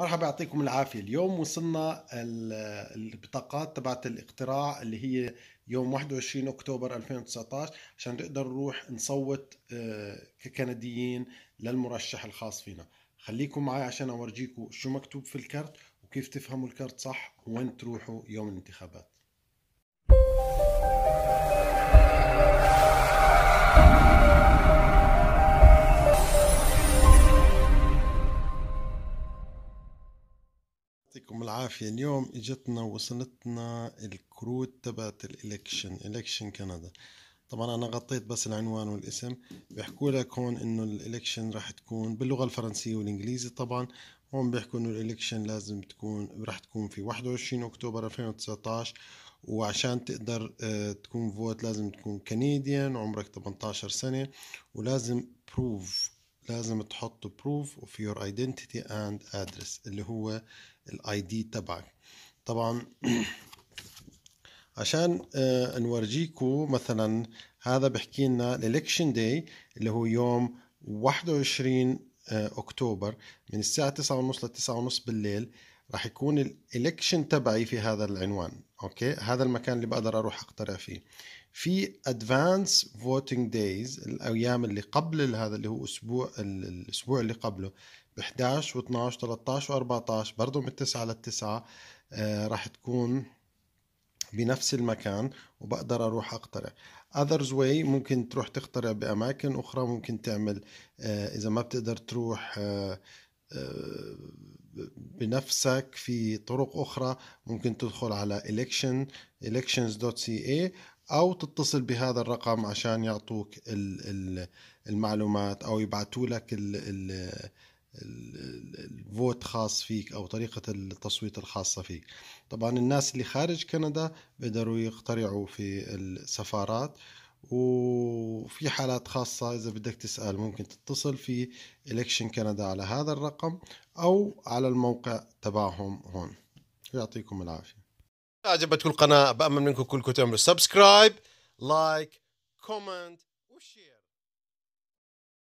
مرحبا يعطيكم العافية اليوم وصلنا البطاقات تبعت الاقتراع اللي هي يوم 21 أكتوبر 2019 عشان نقدر نروح نصوت آه، ككنديين للمرشح الخاص فينا خليكم معي عشان أورجيكم شو مكتوب في الكرت وكيف تفهموا الكرت صح وين تروحوا يوم الانتخابات يعطيكم العافية اليوم اجتنا وصلتنا الكروت تبعت الالكشن الكشن كندا طبعا انا غطيت بس العنوان والاسم بيحكوا لك هون انه الالكشن راح تكون باللغة الفرنسية والانجليزي طبعا هون بيحكوا انه الالكشن لازم تكون راح تكون في 21 اكتوبر 2019 وعشان تقدر آه، تكون فوت لازم تكون كنديان عمرك 18 سنة ولازم بروف لازم تحط بروف اوف يور ايدنتيتي اند ادرس اللي هو الاي دي تبعك طبعا عشان آه، نورجيكو مثلا هذا بحكي لنا الالكشن داي اللي هو يوم 21 آه، اكتوبر من الساعه 9:30 ل 9:30 بالليل راح يكون الالكشن تبعي في هذا العنوان اوكي هذا المكان اللي بقدر اروح اقترع فيه في ادفانس فوتنج دايز الايام اللي قبل هذا اللي هو اسبوع الاسبوع اللي قبله ب 11 و12 و 13 و14 برضه من 9 لل 9 راح تكون بنفس المكان وبقدر اروح اقترع اذرز واي ممكن تروح تقترع باماكن اخرى ممكن تعمل آه، اذا ما بتقدر تروح آه، آه، بنفسك في طرق اخرى ممكن تدخل على election elections.ca او تتصل بهذا الرقم عشان يعطوك المعلومات او يبعثوا لك الفوت خاص فيك او طريقه التصويت الخاصه فيك طبعا الناس اللي خارج كندا بيقدروا يقترعوا في السفارات وفي حالات خاصة إذا بدك تسأل ممكن تتصل في إلكشن كندا على هذا الرقم أو على الموقع تبعهم هون يعطيكم العافية عجبتكم القناه بامل منكم كلكم تعملوا سبسكرايب لايك كومنت وشير